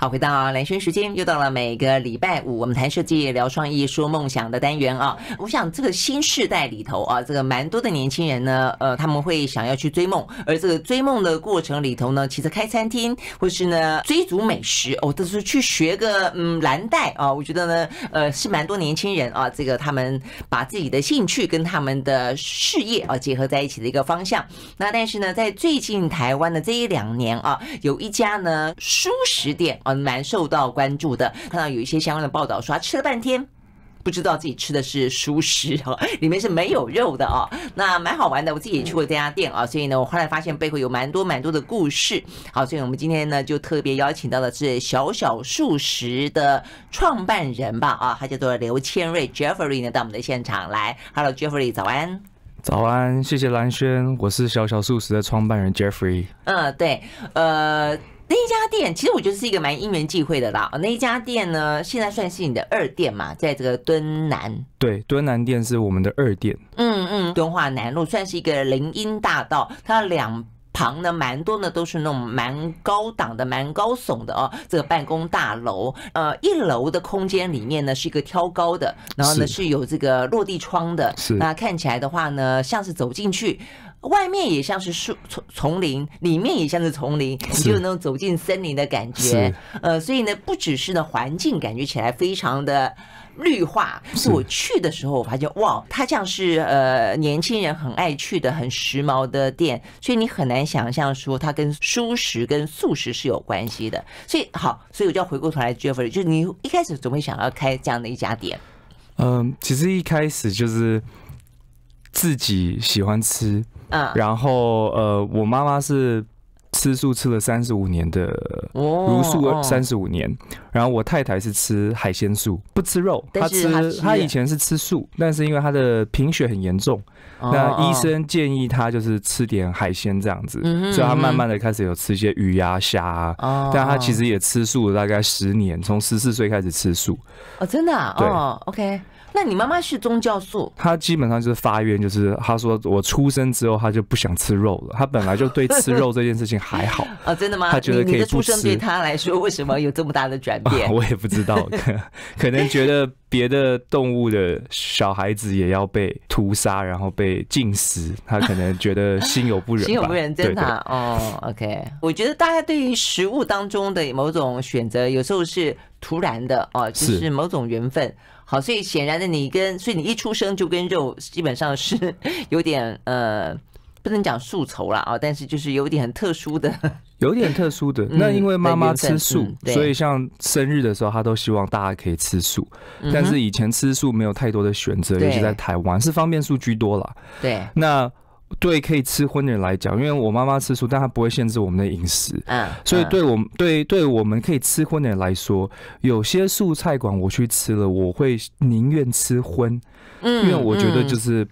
好，回到蓝轩时间，又到了每个礼拜五我们谈设计、聊创意、说梦想的单元啊。我想这个新世代里头啊，这个蛮多的年轻人呢，呃，他们会想要去追梦，而这个追梦的过程里头呢，其实开餐厅或是呢追逐美食哦，都是去学个嗯蓝带啊。我觉得呢，呃，是蛮多年轻人啊，这个他们把自己的兴趣跟他们的事业啊结合在一起的一个方向。那但是呢，在最近台湾的这一两年啊，有一家呢舒食店。嗯，蛮受到关注的。看到有一些相关的报道说，吃了半天，不知道自己吃的是熟食哈，里面是没有肉的啊。那蛮好玩的，我自己也去过这家店啊。所以呢，我后来发现背后有蛮多蛮多的故事。好，所以我们今天呢，就特别邀请到的是小小素食的创办人吧，啊，他叫做刘千瑞 Jeffrey 呢，到我们的现场来。Hello Jeffrey，早安。早安，谢谢蓝轩，我是小小素食的创办人 Jeffrey。嗯，对，呃。那一家店其实我觉得是一个蛮因缘际会的啦。那一家店呢，现在算是你的二店嘛，在这个敦南。对，敦南店是我们的二店。嗯嗯，敦化南路算是一个林荫大道，它两旁呢蛮多呢都是那种蛮高档的、蛮高耸的哦，这个办公大楼。呃，一楼的空间里面呢是一个挑高的，然后呢是有这个落地窗的，是那看起来的话呢像是走进去。外面也像是树丛丛林，里面也像是丛林，你就那种走进森林的感觉。呃，所以呢，不只是呢环境，感觉起来非常的绿化。是，我去的时候，我发现哇，它像是呃年轻人很爱去的很时髦的店，所以你很难想象说它跟舒适跟素食是有关系的。所以好，所以我就要回过头来 e f f r e y 就是你一开始怎么会想要开这样的一家店？嗯，其实一开始就是自己喜欢吃。然后呃，我妈妈是吃素吃了三十五年的哦，素三十五年。然后我太太是吃海鲜素，不吃肉。她吃她以前是吃素，但是因为她的贫血很严重，那医生建议她就是吃点海鲜这样子，所以她慢慢的开始有吃一些鱼啊虾啊。但她其实也吃素了大概十年，从十四岁开始吃素。哦，真的哦，OK。那你妈妈是宗教素？她基本上就是发愿，就是她说我出生之后，她就不想吃肉了。她本来就对吃肉这件事情还好啊，真的吗？她觉得可以生对她来说，为什么有这么大的转变？我也不知道，可能觉得别的动物的小孩子也要被屠杀，然后被禁食，他可能觉得心有不忍。心有不忍，真的哦。OK，我觉得大家对于食物当中的某种选择，有时候是突然的哦，就是某种缘分。好，所以显然的，你跟所以你一出生就跟肉基本上是 有点呃，不能讲素仇了啊，但是就是有点很特殊的，有点特殊的。那因为妈妈吃素，所以像生日的时候，她都希望大家可以吃素。但是以前吃素没有太多的选择，尤其在台湾是方便素居多了。对，那。对可以吃荤的人来讲，因为我妈妈吃素，但她不会限制我们的饮食，嗯，所以对我对对我们可以吃荤的人来说，有些素菜馆我去吃了，我会宁愿吃荤，嗯，因为我觉得就是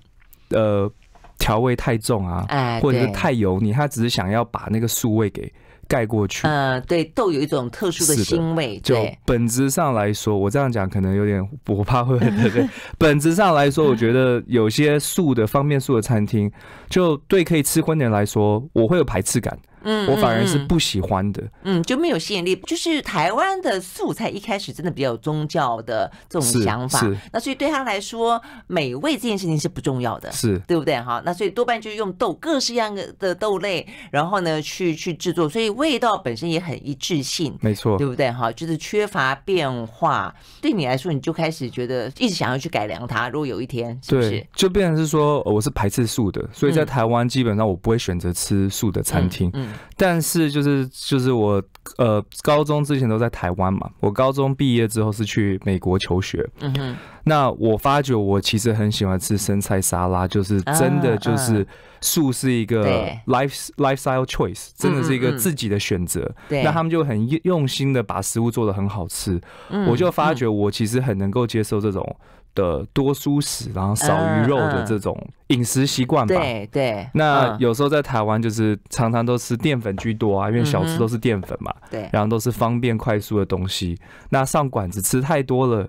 呃调味太重啊，哎，或者是太油腻，他只是想要把那个素味给。盖过去，呃，对豆有一种特殊的腥味。就本质上来说，我这样讲可能有点，我怕会。对对，本质上来说，我觉得有些素的方便素的餐厅，就对可以吃荤的人来说，我会有排斥感。嗯，我反而是不喜欢的，嗯，就没有吸引力。就是台湾的素菜一开始真的比较有宗教的这种想法，是那所以对他来说，美味这件事情是不重要的，是对不对哈？那所以多半就是用豆各式样的豆类，然后呢去去制作，所以味道本身也很一致性，没错，对不对哈？就是缺乏变化，对你来说你就开始觉得一直想要去改良它。如果有一天，对，就变成是说我是排斥素的，所以在台湾基本上我不会选择吃素的餐厅，嗯。但是就是就是我，呃，高中之前都在台湾嘛。我高中毕业之后是去美国求学。嗯哼。那我发觉我其实很喜欢吃生菜沙拉，就是真的就是素是一个 lifestyle choice，真的是一个自己的选择。对。那他们就很用心的把食物做的很好吃，我就发觉我其实很能够接受这种。的多蔬食，然后少鱼肉的这种饮食习惯吧。对对，那有时候在台湾就是常常都吃淀粉居多啊，因为小吃都是淀粉嘛。对，然后都是方便快速的东西。那上馆子吃太多了。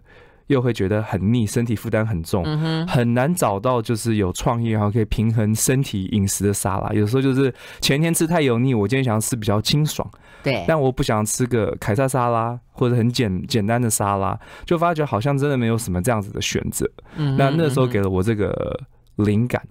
又会觉得很腻，身体负担很重，很难找到就是有创意然后可以平衡身体饮食的沙拉。有时候就是前天吃太油腻，我今天想要吃比较清爽，对，但我不想吃个凯撒沙拉或者很简简单的沙拉，就发觉好像真的没有什么这样子的选择。那那时候给了我这个灵感。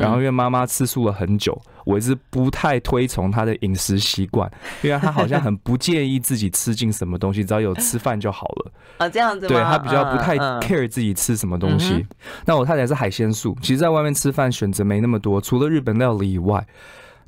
然后因为妈妈吃素了很久，我直不太推崇她的饮食习惯，因为她好像很不建议自己吃进什么东西，只要有吃饭就好了啊，这样子。对她比较不太 care 自己吃什么东西。那我太太是海鲜素，其实在外面吃饭选择没那么多，除了日本料理以外，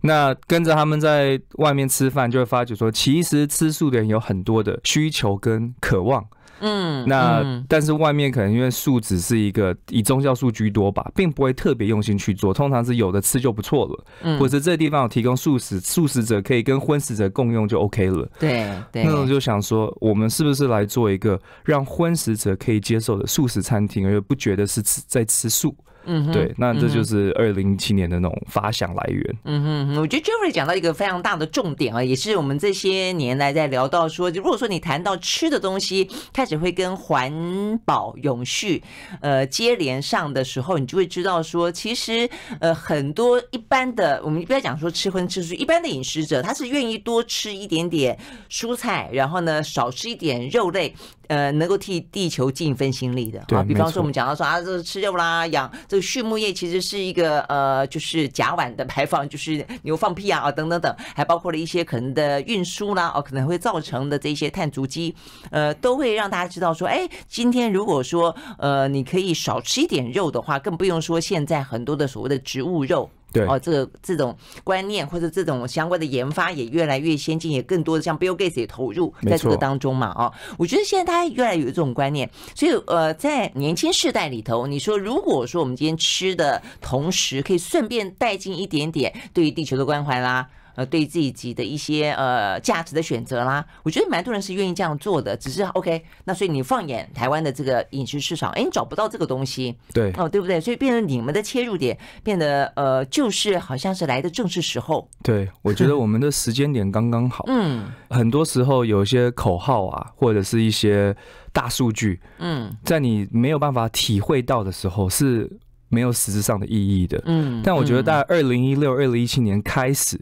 那跟着他们在外面吃饭就会发觉说，其实吃素的人有很多的需求跟渴望。嗯，那但是外面可能因为素只是一个以宗教素居多吧，并不会特别用心去做，通常是有的吃就不错了，或者这地方有提供素食，素食者可以跟荤食者共用就 OK 了。对，那种就想说，我们是不是来做一个让荤食者可以接受的素食餐厅，而不觉得是吃在吃素。嗯，对，那这就是二零一七年的那种发想来源。嗯哼，我觉得 j e r r y 讲到一个非常大的重点啊，也是我们这些年来在聊到说，如果说你谈到吃的东西，开始会跟环保、永续，呃，接连上的时候，你就会知道说，其实呃，很多一般的，我们一般讲说吃荤吃素，一般的饮食者，他是愿意多吃一点点蔬菜，然后呢，少吃一点肉类，呃，能够替地球尽一份心力的。对，比方说我们讲到说啊，这吃肉啦，养这。畜牧业其实是一个呃，就是甲烷的排放，就是牛放屁啊啊等等等，还包括了一些可能的运输啦，哦，可能会造成的这些碳足迹，呃，都会让大家知道说，哎，今天如果说呃，你可以少吃一点肉的话，更不用说现在很多的所谓的植物肉。对，哦，这个这种观念或者这种相关的研发也越来越先进，也更多的像 Bill Gates 也投入在这个当中嘛，哦，我觉得现在大家越来有这种观念，所以，呃，在年轻世代里头，你说如果说我们今天吃的同时，可以顺便带进一点点对于地球的关怀啦。呃，对自己的一些呃价值的选择啦，我觉得蛮多人是愿意这样做的。只是 OK，那所以你放眼台湾的这个饮食市场，哎，你找不到这个东西，对哦，对不对？所以变成你们的切入点，变得呃，就是好像是来的正是时候。对，我觉得我们的时间点刚刚好。嗯，很多时候有一些口号啊，或者是一些大数据，嗯，在你没有办法体会到的时候是没有实质上的意义的。嗯，但我觉得在二零一六、二零一七年开始。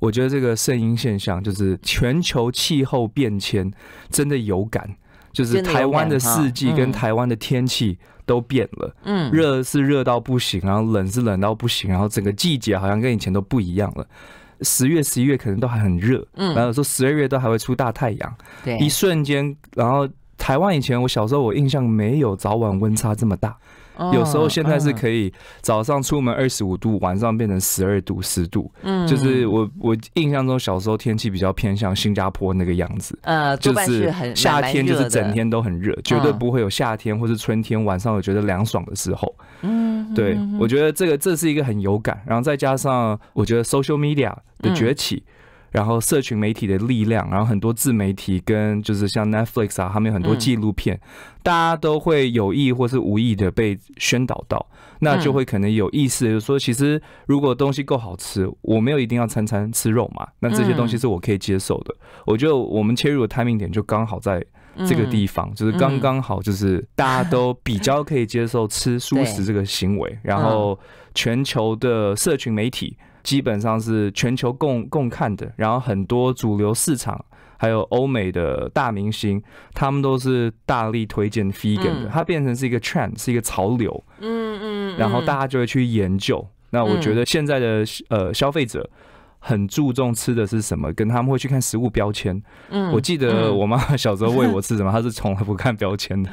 我觉得这个盛阴现象就是全球气候变迁，真的有感。就是台湾的四季跟台湾的天气都变了。嗯，热是热到不行，然后冷是冷到不行，然后整个季节好像跟以前都不一样了。十月、十一月可能都还很热，然后说十二月都还会出大太阳。对，一瞬间，然后台湾以前我小时候我印象没有早晚温差这么大。有时候现在是可以早上出门二十五度，晚上变成十二度十度。嗯，就是我我印象中小时候天气比较偏向新加坡那个样子。呃，就是很夏天就是整天都很热，绝对不会有夏天或是春天晚上我觉得凉爽的时候。嗯，对，我觉得这个这是一个很有感，然后再加上我觉得 social media 的崛起。然后社群媒体的力量，然后很多自媒体跟就是像 Netflix 啊，他们有很多纪录片，大家都会有意或是无意的被宣导到，那就会可能有意识说，其实如果东西够好吃，我没有一定要餐餐吃肉嘛，那这些东西是我可以接受的。我觉得我们切入的 timing 点就刚好在这个地方，就是刚刚好，就是大家都比较可以接受吃素食 这个行为，然后全球的社群媒体。基本上是全球共共看的，然后很多主流市场，还有欧美的大明星，他们都是大力推荐 vegan 的，它变成是一个 trend，是一个潮流。嗯嗯。然后大家就会去研究。那我觉得现在的呃消费者。很注重吃的是什么，跟他们会去看食物标签。嗯，我记得我妈 小时候喂我吃什么，她是从来不看标签的。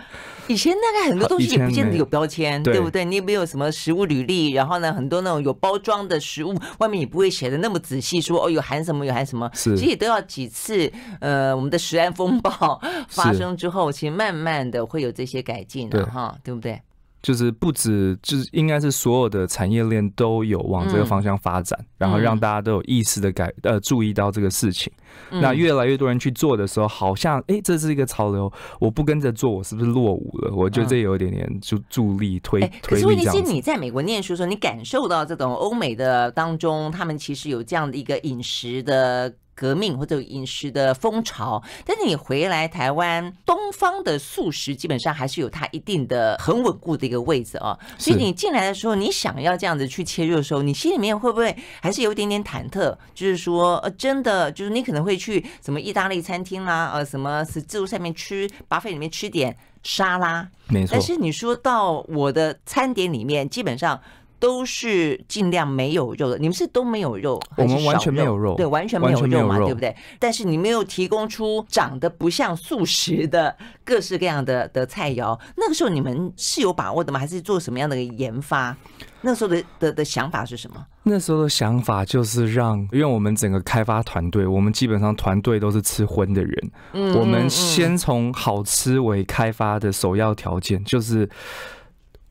以前大概很多东西也不见得有标签，对不对？你也没有什么食物履历，然后呢，很多那种有包装的食物，外面也不会写的那么仔细，说哦有含什么有含什么。是，其实都要几次，呃，我们的食安风暴 发生之后，其实慢慢的会有这些改进的哈，对不对？就是不止，就是应该是所有的产业链都有往这个方向发展，然后让大家都有意识的改呃注意到这个事情。那越来越多人去做的时候，好像哎这是一个潮流，我不跟着做，我是不是落伍了？我觉得这有一点点就助力推推力。可是我记你在美国念书的时候，你感受到这种欧美的当中，他们其实有这样的一个饮食的。革命或者饮食的风潮，但是你回来台湾，东方的素食基本上还是有它一定的很稳固的一个位置啊。所以你进来的时候，你想要这样子去切入的时候，你心里面会不会还是有一点点忐忑？就是说，呃，真的，就是你可能会去什么意大利餐厅啦，呃，什么是自助上面吃，巴菲里面吃点沙拉。没错。但是你说到我的餐点里面，基本上。都是尽量没有肉的，你们是都没有肉，我们完全没有肉，对，完全没有肉嘛，对不对？但是你们又提供出长得不像素食的各式各样的的菜肴，那个时候你们是有把握的吗？还是做什么样的研发？那时候的的的想法是什么？那时候的想法就是让，因为我们整个开发团队，我们基本上团队都是吃荤的人，我们先从好吃为开发的首要条件，就是。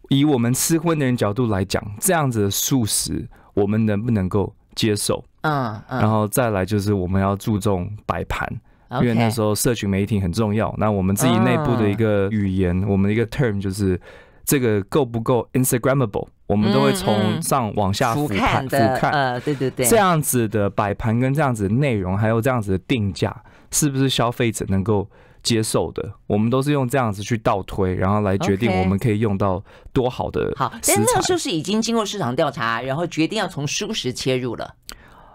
以我们吃荤的人角度来讲，这样子的素食我们能不能够接受？嗯嗯。然后再来就是我们要注重摆盘，因为那时候社群媒体很重要。那我们自己内部的一个语言，我们一个 term 就是这个够不够 Instagramable？我们都会从上往下俯瞰。俯瞰，呃，对对对。这样子的摆盘跟这样子内容，还有这样子的定价，是不是消费者能够？接受的，我们都是用这样子去倒推，然后来决定我们可以用到多好的好，但那个时候是已经经过市场调查，然后决定要从素食切入了，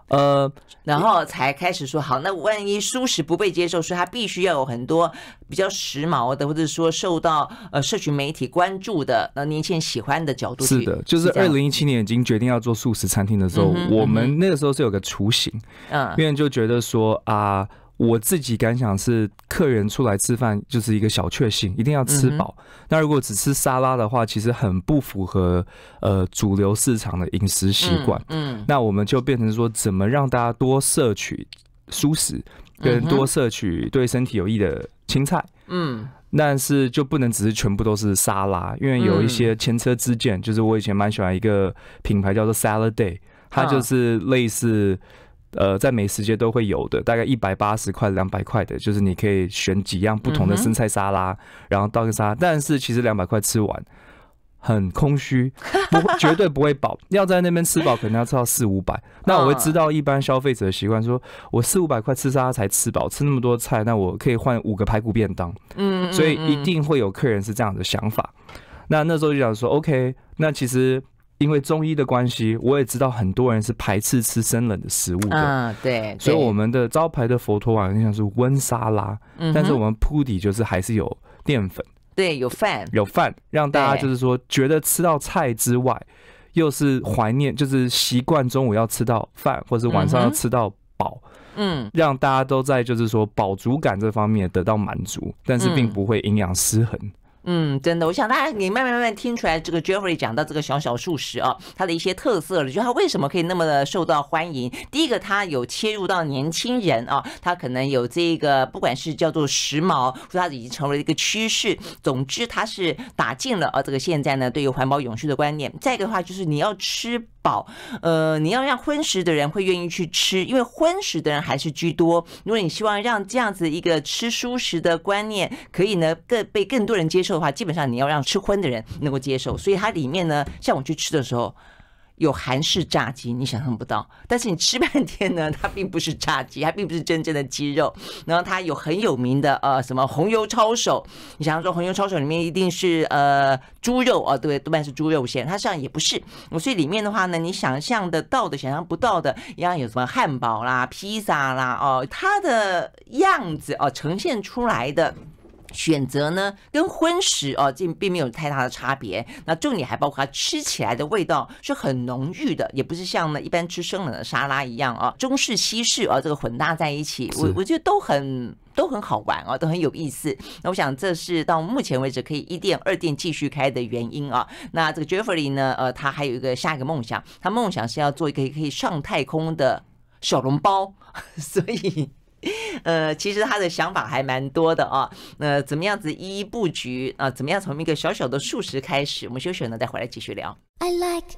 呃，然后才开始说好，那万一素食不被接受，说它必须要有很多比较时髦的，或者说受到呃社群媒体关注的，呃年轻人喜欢的角度。是的，就是二零一七年已经决定要做素食餐厅的时候，我们那个时候是有个雏形，嗯，因为就觉得说啊。我自己感想是，客人出来吃饭就是一个小确幸，一定要吃饱。那如果只吃沙拉的话，其实很不符合呃主流市场的饮食习惯。嗯，那我们就变成说，怎么让大家多摄取蔬食，跟多摄取对身体有益的青菜。嗯，但是就不能只是全部都是沙拉，因为有一些前车之鉴。就是我以前蛮喜欢一个品牌叫做 Salad Day，它就是类似。呃，在美食街都会有的，大概一百八十块、两百块的，就是你可以选几样不同的生菜沙拉，然后倒个沙。但是其实两百块吃完很空虚，不 绝对不会饱。要在那边吃饱，可能要吃到四五百。那我会知道一般消费者的习惯，说我四五百块吃沙拉才吃饱，吃那么多菜，那我可以换五个排骨便当。嗯，所以一定会有客人是这样的想法。那那时候就想说，OK，那其实。因为中医的关系，我也知道很多人是排斥吃生冷的食物的。嗯，对。所以我们的招牌的佛陀碗就像是温沙拉，但是我们铺底就是还是有淀粉。对，有饭。有饭，让大家就是说，觉得吃到菜之外，又是怀念，就是习惯中午要吃到饭，或是晚上要吃到饱。嗯。让大家都在就是说饱足感这方面得到满足，但是并不会营养失衡。嗯，真的，我想大家你慢慢慢慢听出来，这个 Jeffrey 讲到这个小小素食啊，它的一些特色了，就它为什么可以那么的受到欢迎。第一个，它有切入到年轻人啊，它可能有这个不管是叫做时髦，说它已经成为一个趋势。总之，它是打进了啊这个现在呢对于环保永续的观念。再一个的话，就是你要吃。饱，呃，你要让荤食的人会愿意去吃，因为荤食的人还是居多。如果你希望让这样子一个吃蔬食的观念可以呢更被更多人接受的话，基本上你要让吃荤的人能够接受。所以它里面呢，像我去吃的时候。有韩式炸鸡，你想象不到。但是你吃半天呢，它并不是炸鸡，它并不是真正的鸡肉。然后它有很有名的呃什么红油抄手，你想要说红油抄手里面一定是呃猪肉哦，对，多半是猪肉馅，它实际上也不是。所以里面的话呢，你想象得到的、想象不到的，一样有什么汉堡啦、披萨啦哦，它的样子哦呈现出来的。选择呢，跟荤食哦，这并没有太大的差别。那重点还包括它吃起来的味道是很浓郁的，也不是像呢一般吃生冷的沙拉一样啊。中式西式啊，这个混搭在一起，我我觉得都很都很好玩啊，都很有意思。那我想这是到目前为止可以一店二店继续开的原因啊。那这个 Jeffrey 呢，呃，他还有一个下一个梦想，他梦想是要做一个可以上太空的小笼包，所以。呃，其实他的想法还蛮多的啊。那怎么样子一一布局啊？怎么样从一个小小的素食开始？我们休息呢，再回来继续聊。I like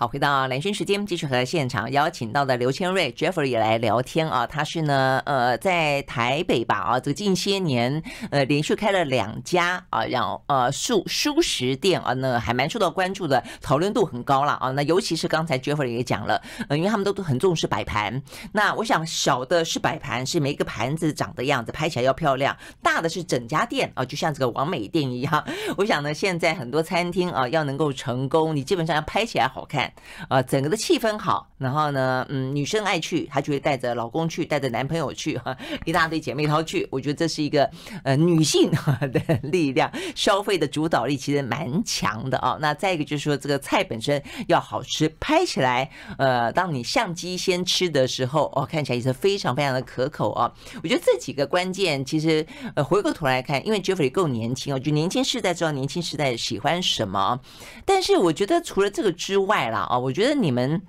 好，回到蓝轩时间，继续和现场邀请到的刘千瑞 Jeffrey 来聊天啊。他是呢，呃，在台北吧啊，这个近些年呃连续开了两家啊，然后呃素舒食店啊，那还蛮受到关注的，讨论度很高了啊。那尤其是刚才 Jeffrey 也讲了，呃，因为他们都都很重视摆盘。那我想，小的是摆盘，是每个盘子长的样子，拍起来要漂亮；大的是整家店啊，就像这个王美店一样。我想呢，现在很多餐厅啊，要能够成功，你基本上要拍起来好看。啊，整个的气氛好，然后呢，嗯，女生爱去，她就会带着老公去，带着男朋友去，哈，一大堆姐妹一起去。我觉得这是一个呃女性 的力量，消费的主导力其实蛮强的啊。那再一个就是说，这个菜本身要好吃，拍起来，呃，当你相机先吃的时候，哦，看起来也是非常非常的可口啊。我觉得这几个关键，其实呃，回过头来看，因为 j e f f r e y 够年轻，哦，就年轻时代知道年轻时代喜欢什么，但是我觉得除了这个之外啦。啊，我觉得你们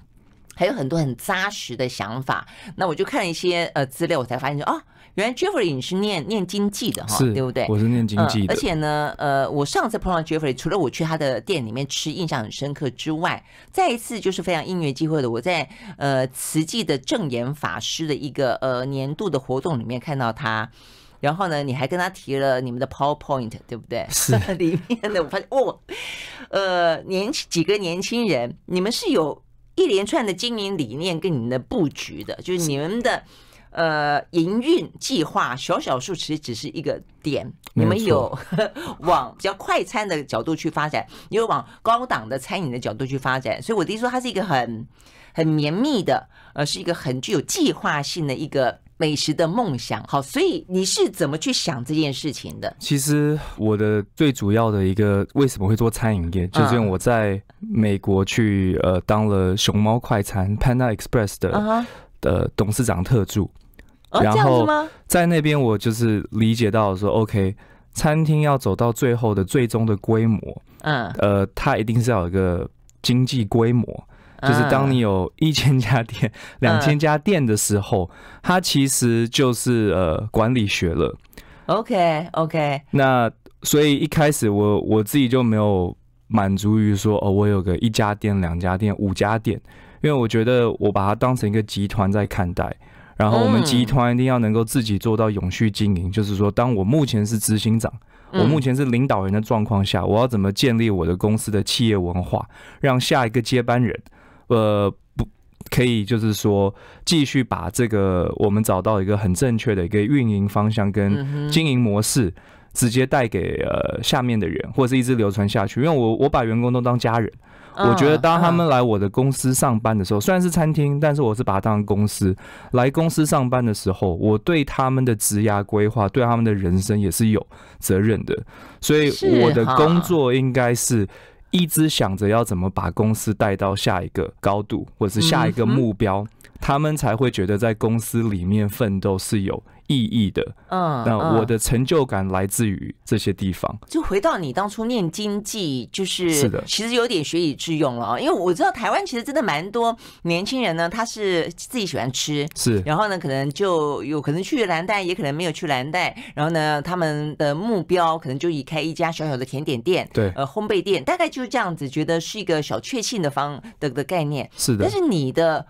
还有很多很扎实的想法。那我就看一些呃资料，我才发现说，哦，原来 Jeffrey 你是念念经济的哈，对不对？我是念经济的。而且呢，呃，我上次碰到 Jeffrey，除了我去他的店里面吃，印象很深刻之外，再一次就是非常音乐机会的，我在呃慈济的正言法师的一个呃年度的活动里面看到他。然后呢，你还跟他提了你们的 PowerPoint，对不对？是 里面的，我发现哦，呃，年轻几个年轻人，你们是有一连串的经营理念跟你们的布局的，就是你们的呃营运计划。小小数其实只是一个点，你们有 往比较快餐的角度去发展，也有往高档的餐饮的角度去发展，所以我的意思说，它是一个很很绵密的，呃，是一个很具有计划性的一个。美食的梦想，好，所以你是怎么去想这件事情的？其实我的最主要的一个为什么会做餐饮业，就是我在美国去呃当了熊猫快餐 （Panda Express） 的的董事长特助，然后在那边我就是理解到说，OK，餐厅要走到最后的最终的规模，嗯，呃，它一定是要有一个经济规模。就是当你有一千家店、两千家店的时候，它其实就是呃管理学了。OK OK。那所以一开始我我自己就没有满足于说哦，我有个一家店、两家店、五家店，因为我觉得我把它当成一个集团在看待，然后我们集团一定要能够自己做到永续经营。就是说，当我目前是执行长，我目前是领导人的状况下，我要怎么建立我的公司的企业文化，让下一个接班人？呃，不可以，就是说继续把这个我们找到一个很正确的一个运营方向跟经营模式，直接带给呃下面的人，或者是一直流传下去。因为我我把员工都当家人，我觉得当他们来我的公司上班的时候，虽然是餐厅，但是我是把它当成公司。来公司上班的时候，我对他们的职涯规划，对他们的人生也是有责任的。所以我的工作应该是。一直想着要怎么把公司带到下一个高度，或者是下一个目标，他们才会觉得在公司里面奋斗是有。意义的，嗯，那我的成就感来自于这些地方。就回到你当初念经济，就是是的，其实有点学以致用了啊。因为我知道台湾其实真的蛮多年轻人呢，他是自己喜欢吃，是，然后呢，可能就有可能去蓝带，也可能没有去蓝带，然后呢，他们的目标可能就以开一家小小的甜点店，对，呃，烘焙店，大概就是这样子，觉得是一个小确幸的方的的概念。是的，但是你的。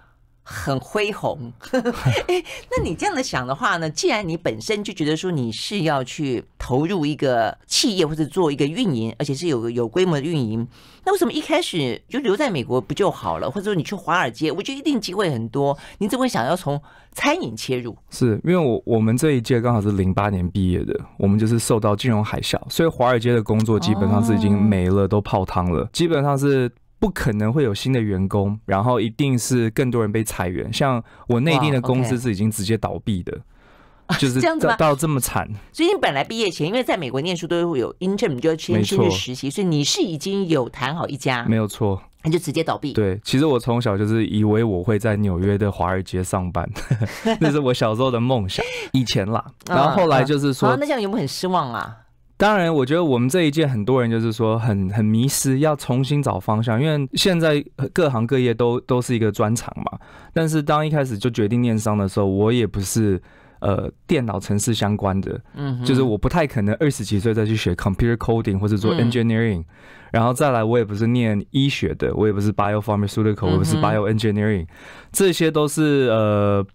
很恢宏，哎，那你这样的想的话呢？既然你本身就觉得说你是要去投入一个企业或者做一个运营，而且是有有规模的运营，那为什么一开始就留在美国不就好了？或者说你去华尔街，我觉得一定机会很多。你怎么想要从餐饮切入？是因为我我们这一届刚好是零八年毕业的，我们就是受到金融海啸，所以华尔街的工作基本上是已经没了，都泡汤了，基本上是。不可能会有新的员工，然后一定是更多人被裁员。像我内定的公司是已经直接倒闭的，就是这样子吗？到这么惨。所以你本来毕业前，因为在美国念书都会有 i n t e r n 就要先先去实习，所以你是已经有谈好一家，没有错，那就直接倒闭。对，其实我从小就是以为我会在纽约的华尔街上班，那是我小时候的梦想。以前啦，然后后来就是说，那现在有有很失望啊？当然，我觉得我们这一届很多人就是说很很迷失，要重新找方向。因为现在各行各业都都是一个专长嘛。但是当一开始就决定念商的时候，我也不是呃电脑城市相关的，嗯，就是我不太可能二十几岁再去学 computer coding 或者做 engineering。然后再来，我也不是念医学的，我也不是 biopharmaceutical，我不是 bio engineering，这些都是呃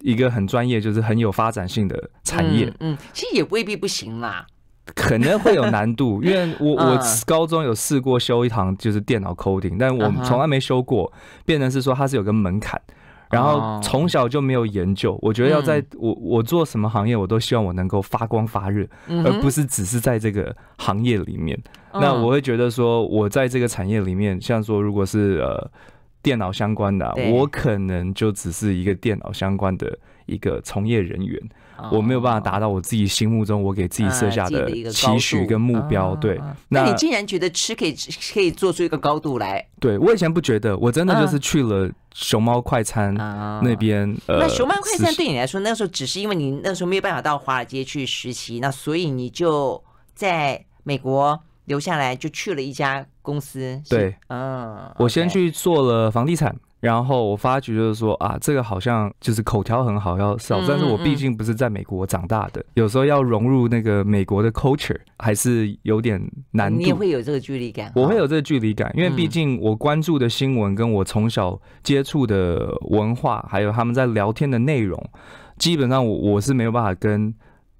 一个很专业，就是很有发展性的产业。嗯，其实也未必不行啦。可能会有难度，因为我我高中有试过修一堂就是电脑 coding，但我从来没修过。变成是说它是有个门槛，然后从小就没有研究。我觉得要在我我做什么行业，我都希望我能够发光发热，而不是只是在这个行业里面。那我会觉得说，我在这个产业里面，像说如果是呃电脑相关的，我可能就只是一个电脑相关的一个从业人员。我没有办法达到我自己心目中我给自己设下的期许跟目标，对。那你竟然觉得吃可以可以做出一个高度来？对，我以前不觉得，我真的就是去了熊猫快餐那边。那熊猫快餐对你来说，那个时候只是因为你那个时候没有办法到华尔街去实习，那所以你就在美国留下来，就去了一家公司。对，嗯，我先去做了房地产。然后我发觉就是说啊，这个好像就是口条很好要少，但是我毕竟不是在美国长大的，有时候要融入那个美国的 culture 还是有点难度。你也会有这个距离感，我会有这个距离感，因为毕竟我关注的新闻跟我从小接触的文化，还有他们在聊天的内容，基本上我我是没有办法跟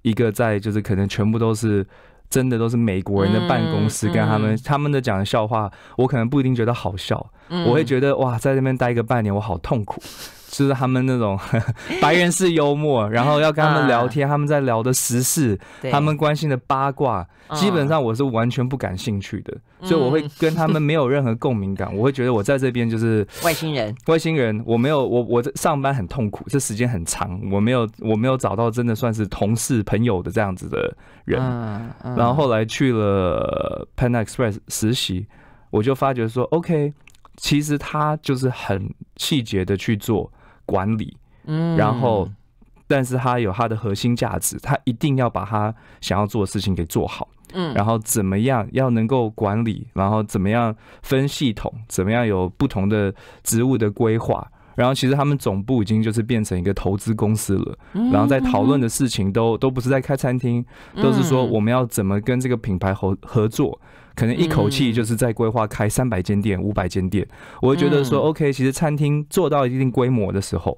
一个在就是可能全部都是真的都是美国人的办公室跟他们他们的讲的笑话，我可能不一定觉得好笑。我会觉得哇，在那边待个半年，我好痛苦。就是他们那种 白人式幽默，然后要跟他们聊天，他们在聊的时事，他们关心的八卦，基本上我是完全不感兴趣的，所以我会跟他们没有任何共鸣感。我会觉得我在这边就是外星人，外星人。我没有，我我上班很痛苦，这时间很长，我没有，我没有找到真的算是同事朋友的这样子的人。然后后来去了 p a n a Express 实习，我就发觉说 OK。其实他就是很细节的去做管理，嗯，然后，但是他有他的核心价值，他一定要把他想要做的事情给做好，嗯，然后怎么样要能够管理，然后怎么样分系统，怎么样有不同的职务的规划，然后其实他们总部已经就是变成一个投资公司了，嗯，然后在讨论的事情都都不是在开餐厅，都是说我们要怎么跟这个品牌合合作。可能一口气就是在规划开三百间店、五百间店，我会觉得说，OK，其实餐厅做到一定规模的时候，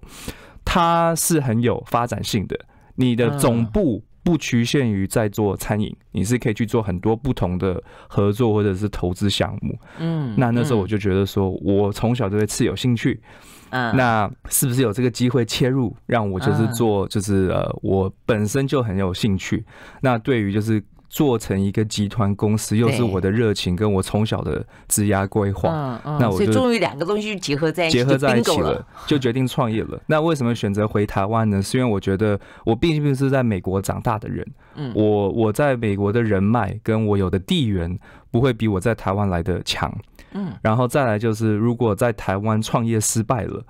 它是很有发展性的。你的总部不局限于在做餐饮，你是可以去做很多不同的合作或者是投资项目。嗯，那那时候我就觉得说，我从小对吃有兴趣，那是不是有这个机会切入，让我就是做，就是呃，我本身就很有兴趣。那对于就是。做成一个集团公司，又是我的热情，跟我从小的职业规划，那我就终于两个东西结合在一起，结合在一起了，就决定创业了。那为什么选择回台湾呢？是因为我觉得我毕竟是在美国长大的人，我我在美国的人脉跟我有的地缘不会比我在台湾来的强。嗯，然后再来就是，如果在台湾创业失败了，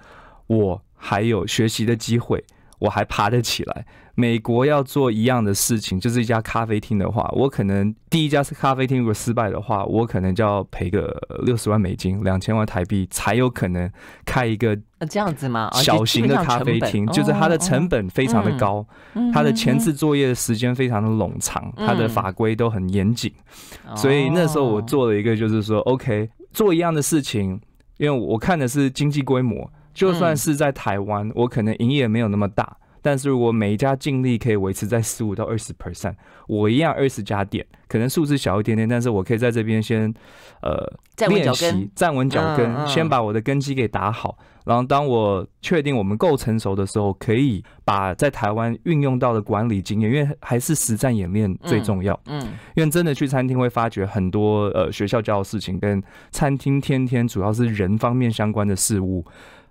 我还有学习的机会。我还爬得起来。美国要做一样的事情，就是一家咖啡厅的话，我可能第一家咖啡厅如果失败的话，我可能就要赔个六十万美金，两千万台币，才有可能开一个这样子吗？小型的咖啡厅，就是它的成本非常的高，它的前置作业的时间非常的冗长，它的法规都很严谨。所以那时候我做了一个，就是说，OK，做一样的事情，因为我看的是经济规模。就算是在台湾，我可能营业没有那么大，但是我每一家尽力可以维持在十五到二十 percent，我一样二十家店，可能数字小一点点，但是我可以在这边先，呃，练习站稳脚跟，先把我的根基给打好，然后当我确定我们够成熟的时候，可以把在台湾运用到的管理经验，因为还是实战演练最重要，嗯，因为真的去餐厅会发觉很多呃学校教的事情跟餐厅天天主要是人方面相关的事物。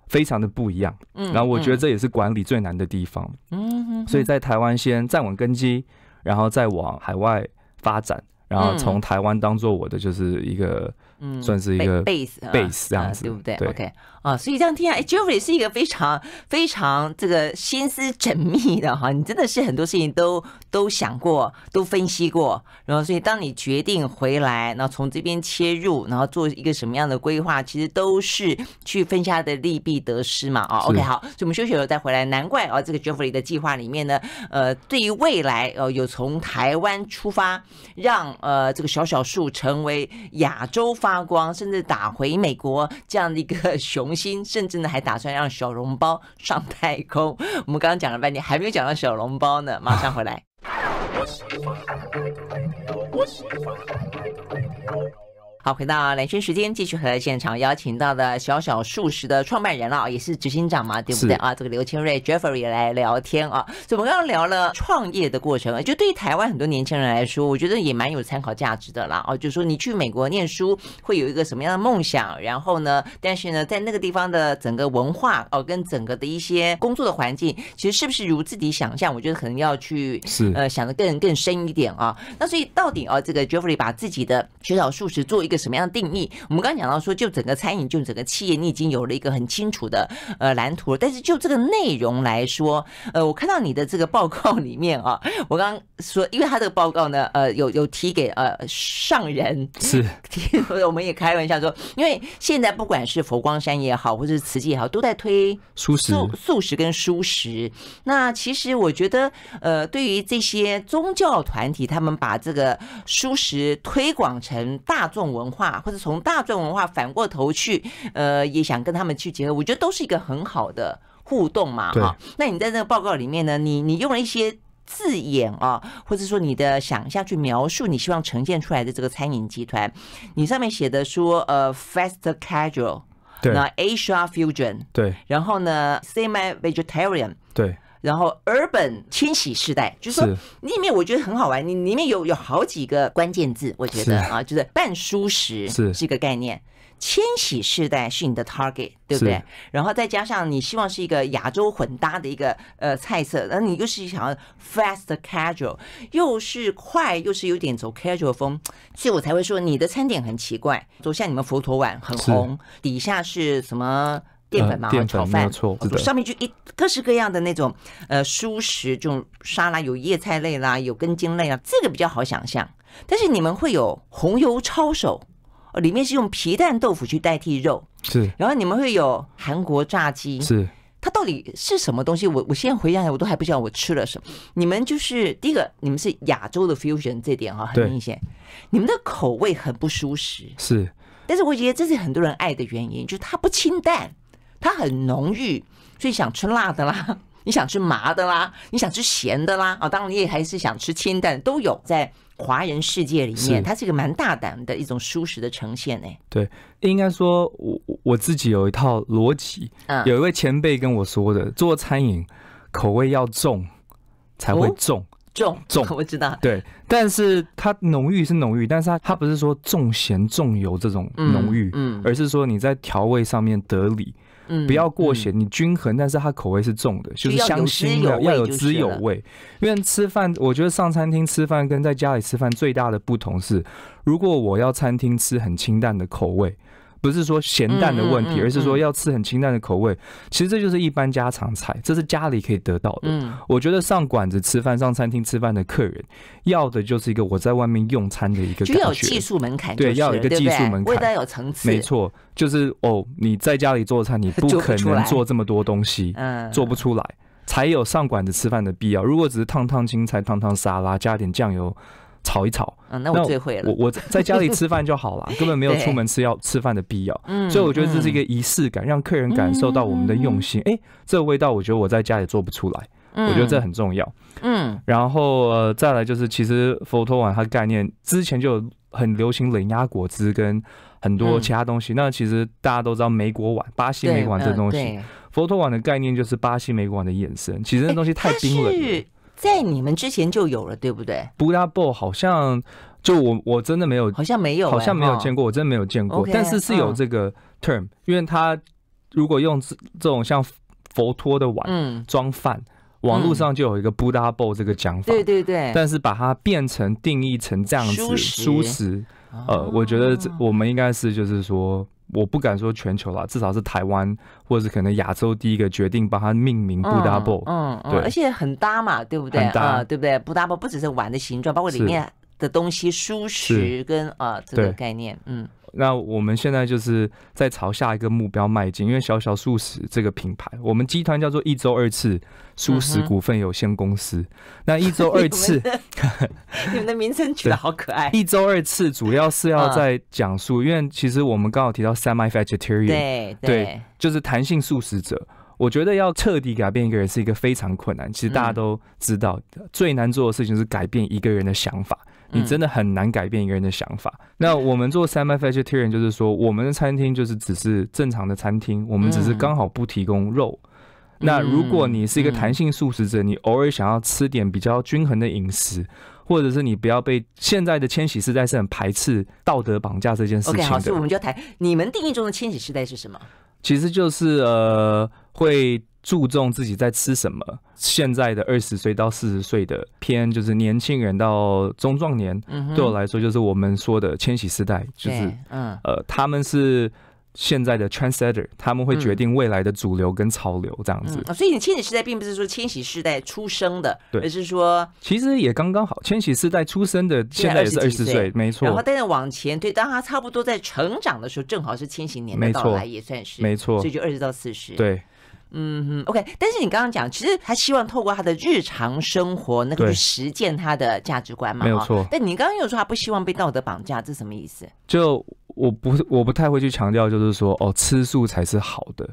非常的不一样，嗯，然后我觉得这也是管理最难的地方，嗯哼，所以在台湾先站稳根基，然后再往海外发展，然后从台湾当做我的就是一个。嗯，算是一个 base base 这样子，对不对？OK 啊，所以这样听下来 j e f f r e y 是一个非常非常这个心思缜密的哈，你真的是很多事情都都想过，都分析过，然后所以当你决定回来，然后从这边切入，然后做一个什么样的规划，其实都是去分析的利弊得失嘛。啊，OK 好，所以我们休息了再回来，难怪哦，这个 j e f f r e y 的计划里面呢，呃，对于未来哦，有从台湾出发，让呃这个小小树成为亚洲。发光，甚至打回美国这样的一个 雄心，甚至呢还打算让小笼包上太空。我们刚刚讲了半天，还没有讲到小笼包呢，马上回来。好，回到聊天时间，继续和现场邀请到的小小素食的创办人了，也是执行长嘛，对不对啊？这个刘千瑞 Jeffrey 来聊天啊，怎么刚刚聊了创业的过程，就对于台湾很多年轻人来说，我觉得也蛮有参考价值的啦。哦，就说你去美国念书会有一个什么样的梦想，然后呢，但是呢，在那个地方的整个文化哦，跟整个的一些工作的环境，其实是不是如自己想象？我觉得可能要去呃想的更更深一点啊。那所以到底啊，这个 Jeffrey 把自己的小小素食做一个。什么样的定义？我们刚刚讲到说，就整个餐饮，就整个企业，你已经有了一个很清楚的呃蓝图了。但是就这个内容来说，呃，我看到你的这个报告里面啊，我刚刚说，因为他这个报告呢，呃，有有提给呃上人是，我们也开玩笑说，因为现在不管是佛光山也好，或者是慈济也好，都在推素食、素食跟蔬食。那其实我觉得，呃，对于这些宗教团体，他们把这个蔬食推广成大众文。文化或者从大众文化反过头去，呃，也想跟他们去结合，我觉得都是一个很好的互动嘛，哈。那你在这个报告里面呢，你你用了一些字眼啊，或者说你的想象去描述你希望呈现出来的这个餐饮集团，你上面写的说，呃，fast casual，对，那 Asia fusion，对，然后呢，semi vegetarian，对。然后，Urban 千禧世代，就是说，里面我觉得很好玩，你里面有有好几个关键字，我觉得啊，就是半熟食是一个概念，千禧世代是你的 target，对不对？然后再加上你希望是一个亚洲混搭的一个呃菜色，那你又是想要 fast casual，又是快又是有点走 casual 风，所以我才会说你的餐点很奇怪，就像你们佛陀碗很红，底下是什么？淀粉嘛，炒饭，上面就一各式各样的那种呃，蔬食，这种沙拉有叶菜类啦，有根茎类啊，这个比较好想象。但是你们会有红油抄手，里面是用皮蛋豆腐去代替肉，是。然后你们会有韩国炸鸡，是。它到底是什么东西？我我现在回想起来，我都还不知道我吃了什么。你们就是第一个，你们是亚洲的 fusion，这点哈很明显，你们的口味很不舒适。是。但是我觉得这是很多人爱的原因，就是它不清淡。它很浓郁，所以想吃辣的啦，你想吃麻的啦，你想吃咸的啦，啊，当然你也还是想吃清淡，都有在华人世界里面，它是一个蛮大胆的一种舒适的呈现呢。对，应该说我我自己有一套逻辑，有一位前辈跟我说的，做餐饮，口味要重才会重重重，我知道。对，但是它浓郁是浓郁，但是它它不是说重咸重油这种浓郁，而是说你在调味上面得理。不要过咸，你均衡，但是它口味是重的，就是香辛的，要有滋有味。因为吃饭，我觉得上餐厅吃饭跟在家里吃饭最大的不同是，如果我要餐厅吃很清淡的口味。不是说咸淡的问题，而是说要吃很清淡的口味。其实这就是一般家常菜，这是家里可以得到的。我觉得上馆子吃饭、上餐厅吃饭的客人，要的就是一个我在外面用餐的一个。感觉，技术门槛，对，要有一个技术门槛，味道有层次。没错，就是哦，你在家里做菜，你不可能做这么多东西，做不出来，才有上馆子吃饭的必要。如果只是烫烫青菜、烫烫沙拉，加点酱油。炒一炒，那我最会了。我我在家里吃饭就好了，根本没有出门吃要吃饭的必要。所以我觉得这是一个仪式感，让客人感受到我们的用心。哎，这个味道，我觉得我在家里做不出来。我觉得这很重要。嗯，然后再来就是，其实佛陀碗它概念之前就很流行冷压果汁跟很多其他东西。那其实大家都知道，梅果碗、巴西梅果碗这东西，佛陀碗的概念就是巴西梅果碗的眼神。其实那东西太冰了。在你们之前就有了，对不对？Buddha bowl 好像就我我真的没有，好像没有，好像没有见过，我真的没有见过。但是是有这个 term，因为他如果用这种像佛陀的碗装饭，网络上就有一个 Buddha bowl 这个讲法，对对对。但是把它变成定义成这样子，舒适，呃，我觉得我们应该是就是说。我不敢说全球了，至少是台湾或者是可能亚洲第一个决定把它命名“布达布，嗯，对，而且很搭嘛，对不对？很搭，对不对？布达布不只是碗的形状，包括里面的东西、舒适跟啊这个概念，嗯。那我们现在就是在朝下一个目标迈进，因为小小素食这个品牌，我们集团叫做一周二次素食股份有限公司。那一周 二次，你们的名称取得好可爱。一周二次主要是要在讲述，因为其实我们刚好提到 semi-vegetarian，对，就是弹性素食者。我觉得要彻底改变一个人是一个非常困难，其实大家都知道的最难做的事情是改变一个人的想法。你真的很难改变一个人的想法。那我们做 semi vegetarian 就是说我们的餐厅就是只是正常的餐厅，我们只是刚好不提供肉。那如果你是一个弹性素食者，你偶尔想要吃点比较均衡的饮食，或者是你不要被现在的千禧时代是很排斥道德绑架这件事情。OK，所以我们就谈你们定义中的千禧时代是什么？其实就是呃会。注重自己在吃什么。现在的二十岁到四十岁的偏就是年轻人到中壮年，嗯，对我来说就是我们说的千禧世代，就是，嗯，呃，他们是现在的 transgender，他们会决定未来的主流跟潮流这样子。啊，所以你千禧世代并不是说千禧世代出生的，而是说其实也刚刚好，千禧世代出生的现在也是二十岁，没错。然后但是往前对，当他差不多在成长的时候，正好是千禧年的到来，也算是没错，所以就二十到四十，对。嗯哼，OK，但是你刚刚讲，其实他希望透过他的日常生活那个去实践他的价值观嘛？没有错。但你刚刚又说他不希望被道德绑架，这什么意思？就我不我不太会去强调，就是说哦，吃素才是好的，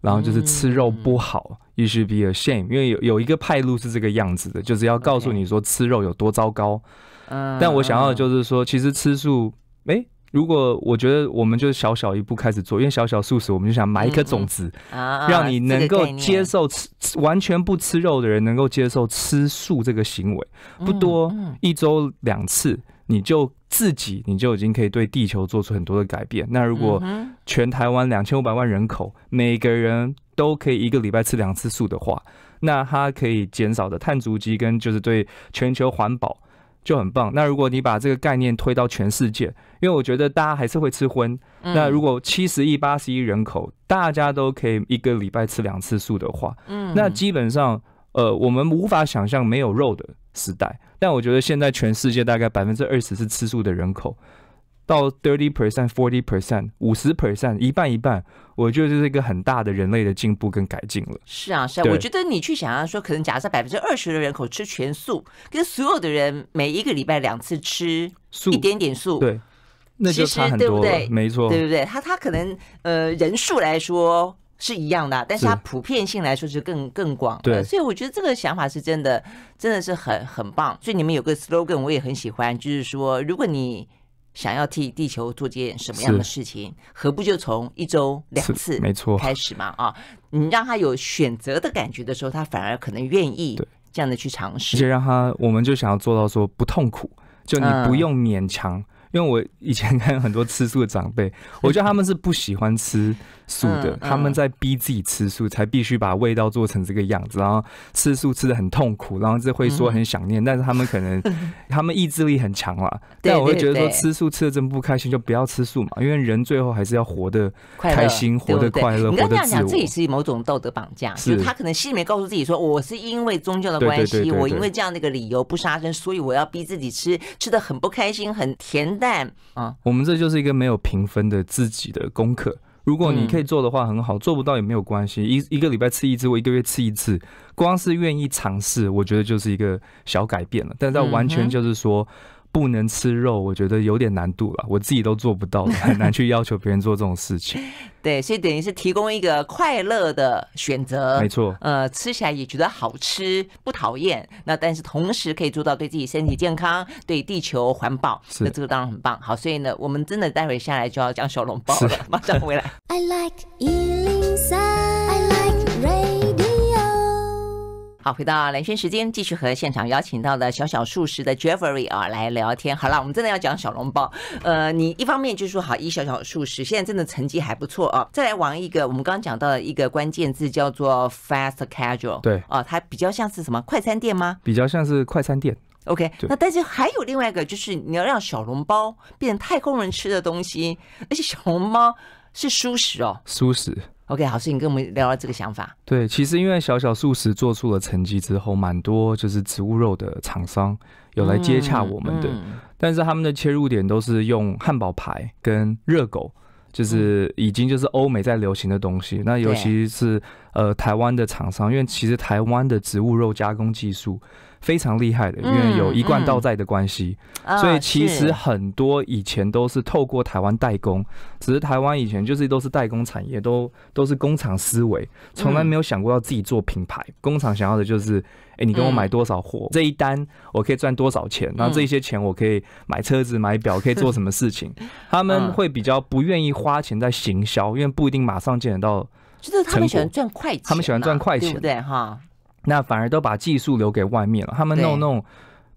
然后就是吃肉不好，should be a shame，因为有有一个派路是这个样子的，就是要告诉你说吃肉有多糟糕。嗯，但我想要就是说，其实吃素没。如果我觉得我们就是小小一步开始做，因为小小素食，我们就想买一颗种子，让你能够接受吃完全不吃肉的人能够接受吃素这个行为，不多一周两次，你就自己你就已经可以对地球做出很多的改变。那如果全台湾两千五百万人口，每个人都可以一个礼拜吃两次素的话，那它可以减少的碳足迹跟就是对全球环保。就很棒。那如果你把这个概念推到全世界，因为我觉得大家还是会吃荤。那如果七十亿、八十亿人口，大家都可以一个礼拜吃两次素的话，那基本上，呃，我们无法想象没有肉的时代。但我觉得现在全世界大概百分之二十是吃素的人口。到 thirty percent, forty percent, 五十 percent，一半一半，我觉得这是一个很大的人类的进步跟改进了。是啊，是啊，我觉得你去想象说，可能假设百分之二十的人口吃全素，跟所有的人每一个礼拜两次吃素一点点素，对，那就差很多，对不对？没错，对不对？他他可能呃人数来说是一样的，但是它普遍性来说是更更广，的，所以我觉得这个想法是真的，真的是很很棒。所以你们有个 slogan 我也很喜欢，就是说如果你。想要替地球做件什么样的事情，何不就从一周两次，没错，开始嘛啊？你让他有选择的感觉的时候，他反而可能愿意这样的去尝试，而且让他，我们就想要做到说不痛苦，就你不用勉强。因为我以前看很多吃素的长辈，我觉得他们是不喜欢吃素的，他们在逼自己吃素，才必须把味道做成这个样子，然后吃素吃的很痛苦，然后这会说很想念，但是他们可能 他们意志力很强了。但我会觉得说吃素吃的这么不开心，就不要吃素嘛，因为人最后还是要活得开心，活得快乐，活得自你这样讲，自己是某种道德绑架，就他可能心里面告诉自己说，我是因为宗教的关系，我因为这样的一个理由不杀生，所以我要逼自己吃，吃的很不开心，很甜。啊，我们这就是一个没有评分的自己的功课。如果你可以做的话，很好；做不到也没有关系。一一个礼拜吃一次，或一个月吃一次，光是愿意尝试，我觉得就是一个小改变了。但是，完全就是说。不能吃肉，我觉得有点难度了，我自己都做不到，很难去要求别人做这种事情。对，所以等于是提供一个快乐的选择，没错。呃，吃起来也觉得好吃，不讨厌。那但是同时可以做到对自己身体健康、对地球环保，那这个当然很棒。好，所以呢，我们真的待会下来就要讲小笼包了，马上回来。I like 好，回到雷军时间，继续和现场邀请到的小小素食的 Jeffery 啊来聊天。好了，我们真的要讲小笼包。呃，你一方面就是说，好，一小小素食，现在真的成绩还不错啊。再来玩一个，我们刚刚讲到的一个关键字叫做 fast casual。对，啊，它比较像是什么快餐店吗？比较像是快餐店。OK，那但是还有另外一个，就是你要让小笼包变成太空人吃的东西，而且小笼包是素食哦，素食。OK，好，事你跟我们聊聊这个想法。对，其实因为小小素食做出了成绩之后，蛮多就是植物肉的厂商有来接洽我们的，但是他们的切入点都是用汉堡排跟热狗，就是已经就是欧美在流行的东西。那尤其是呃台湾的厂商，因为其实台湾的植物肉加工技术。非常厉害的，因为有一贯道债的关系，所以其实很多以前都是透过台湾代工，只是台湾以前就是都是代工产业，都都是工厂思维，从来没有想过要自己做品牌。工厂想要的就是，哎，你给我买多少货，这一单我可以赚多少钱，然后这些钱我可以买车子、买表，可以做什么事情？他们会比较不愿意花钱在行销，因为不一定马上见得到，就是他们喜欢赚快钱，他们喜欢赚快钱，对不对？哈。那反而都把技术留给外面了，他们弄弄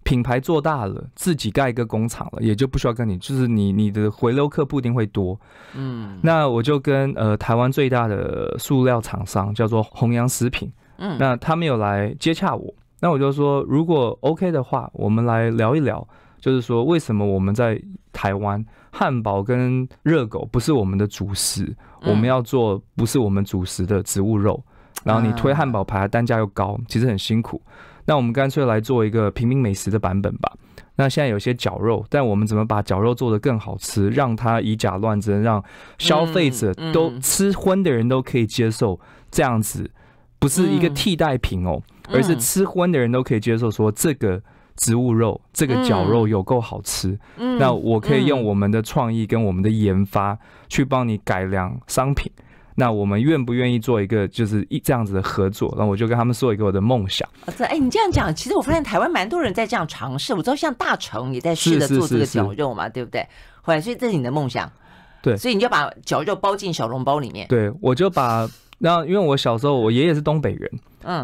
品牌做大了，自己盖一个工厂了，也就不需要跟你，就是你你的回流客不一定会多。嗯，那我就跟呃台湾最大的塑料厂商叫做弘扬食品，嗯，那他们有来接洽我，那我就说如果 OK 的话，我们来聊一聊，就是说为什么我们在台湾汉堡跟热狗不是我们的主食，我们要做不是我们主食的植物肉。然后你推汉堡排，单价又高，其实很辛苦。那我们干脆来做一个平民美食的版本吧。那现在有些绞肉，但我们怎么把绞肉做得更好吃，让它以假乱真，让消费者都吃荤的人都可以接受？这样子不是一个替代品哦，而是吃荤的人都可以接受，说这个植物肉、这个绞肉有够好吃。那我可以用我们的创意跟我们的研发去帮你改良商品。那我们愿不愿意做一个就是一这样子的合作？然后我就跟他们说一个我的梦想。啊，是哎，你这样讲，其实我发现台湾蛮多人在这样尝试。我知道像大成也在试着做这个绞肉嘛，对不对？后来所以这是你的梦想。对，所以你就把绞肉包进小笼包里面。对，我就把那因为我小时候我爷爷是东北人。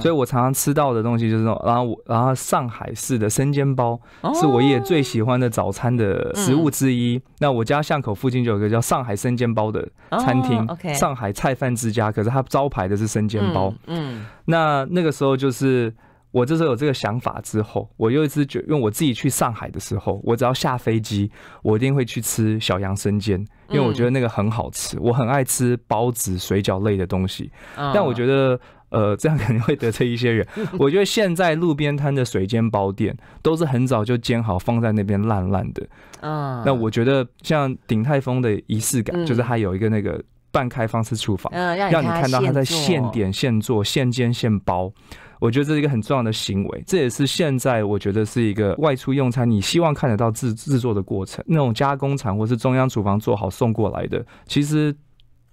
所以，我常常吃到的东西就是这种，然后，然后上海市的生煎包是我也最喜欢的早餐的食物之一。那我家巷口附近就有一个叫上海生煎包的餐厅，上海菜饭之家。可是它招牌的是生煎包。嗯，那那个时候就是我这时候有这个想法之后，我又一次就为我自己去上海的时候，我只要下飞机，我一定会去吃小杨生煎，因为我觉得那个很好吃。我很爱吃包子、水饺类的东西，但我觉得。呃，这样肯定会得罪一些人。我觉得现在路边摊的水煎包店都是很早就煎好放在那边烂烂的。啊，那我觉得像鼎泰丰的仪式感，就是它有一个那个半开放式厨房，嗯，让你看到它在现点现做、现煎现包。我觉得这是一个很重要的行为，这也是现在我觉得是一个外出用餐，你希望看得到制制作的过程，那种加工厂或是中央厨房做好送过来的，其实。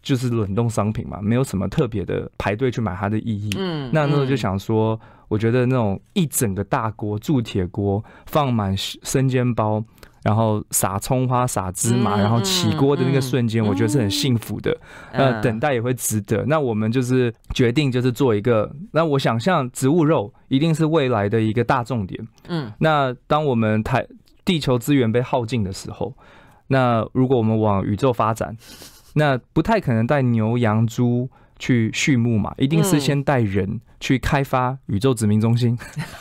就是冷冻商品嘛，没有什么特别的排队去买它的意义。嗯，那那时候就想说，我觉得那种一整个大锅铸铁锅放满生煎包，然后撒葱花撒芝麻，然后起锅的那个瞬间，我觉得是很幸福的。呃，等待也会值得。那我们就是决定就是做一个。那我想，象植物肉一定是未来的一个大重点。嗯，那当我们台地球资源被耗尽的时候，那如果我们往宇宙发展。那不太可能带牛羊猪去畜牧嘛，一定是先带人去开发宇宙殖民中心。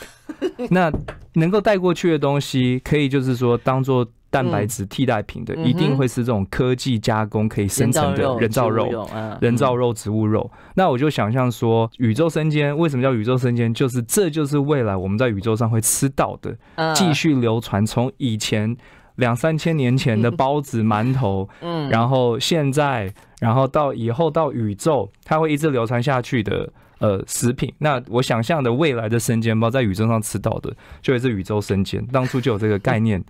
那能够带过去的东西，可以就是说当做蛋白质替代品的，一定会是这种科技加工可以生成的人造肉、人造肉、人造肉、植物肉。那我就想象说，宇宙生煎为什么叫宇宙生煎，就是这就是未来我们在宇宙上会吃到的，继续流传从以前。两三千年前的包子、馒头，嗯，然后现在，然后到以后到宇宙，它会一直流传下去的，呃，食品。那我想象的未来的生煎包，在宇宙上吃到的，就会是宇宙生煎。当初就有这个概念。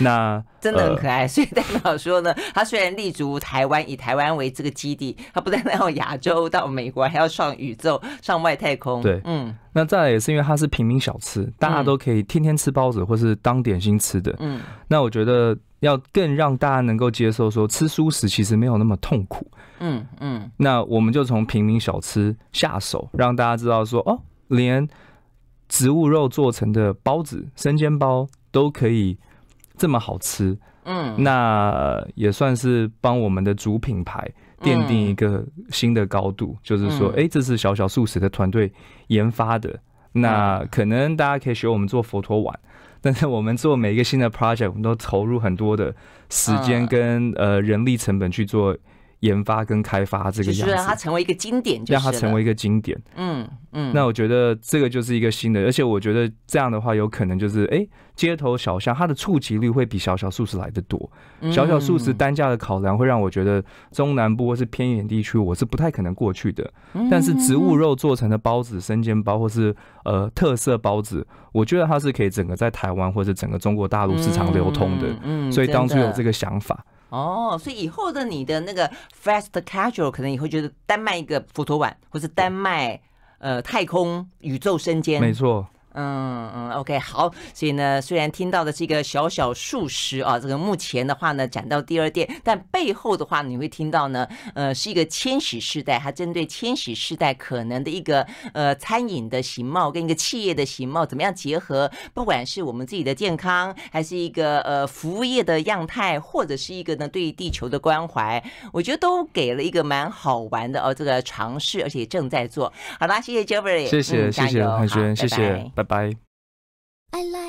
那 真的很可爱，所以代表说呢，他虽然立足台湾，以台湾为这个基地，他不但要亚洲到美国，还要上宇宙、上外太空。对，嗯。那再来也是因为它是平民小吃，大家都可以天天吃包子或是当点心吃的。嗯。那我觉得要更让大家能够接受，说吃素食其实没有那么痛苦。嗯嗯。那我们就从平民小吃下手，让大家知道说，哦，连植物肉做成的包子、生煎包都可以。这么好吃，嗯，那也算是帮我们的主品牌奠定一个新的高度，就是说，哎，这是小小素食的团队研发的，那可能大家可以学我们做佛陀碗，但是我们做每一个新的 project，我们都投入很多的时间跟呃人力成本去做。研发跟开发这个样子，让它成为一个经典，让它成为一个经典。嗯嗯。那我觉得这个就是一个新的，而且我觉得这样的话有可能就是，哎，街头小巷它的触及率会比小小素食来的多。小小素食单价的考量会让我觉得，中南部或是偏远地区，我是不太可能过去的。但是植物肉做成的包子、生煎包或是呃特色包子，我觉得它是可以整个在台湾或者整个中国大陆市场流通的。嗯。所以当初有这个想法。哦，所以以后的你的那个 fast casual 可能以后就是丹麦一个佛陀碗，或是丹麦呃太空宇宙生煎。没错。嗯嗯，OK，好。所以呢，虽然听到的是一个小小数食啊，这个目前的话呢，讲到第二店，但背后的话你会听到呢，呃，是一个千禧世代，它针对千禧世代可能的一个呃餐饮的形貌跟一个企业的形貌，怎么样结合？不管是我们自己的健康，还是一个呃服务业的样态，或者是一个呢对于地球的关怀，我觉得都给了一个蛮好玩的哦，这个尝试，而且正在做好啦。谢谢 Jeffrey，谢谢，谢谢海轩，谢谢。Bye bye.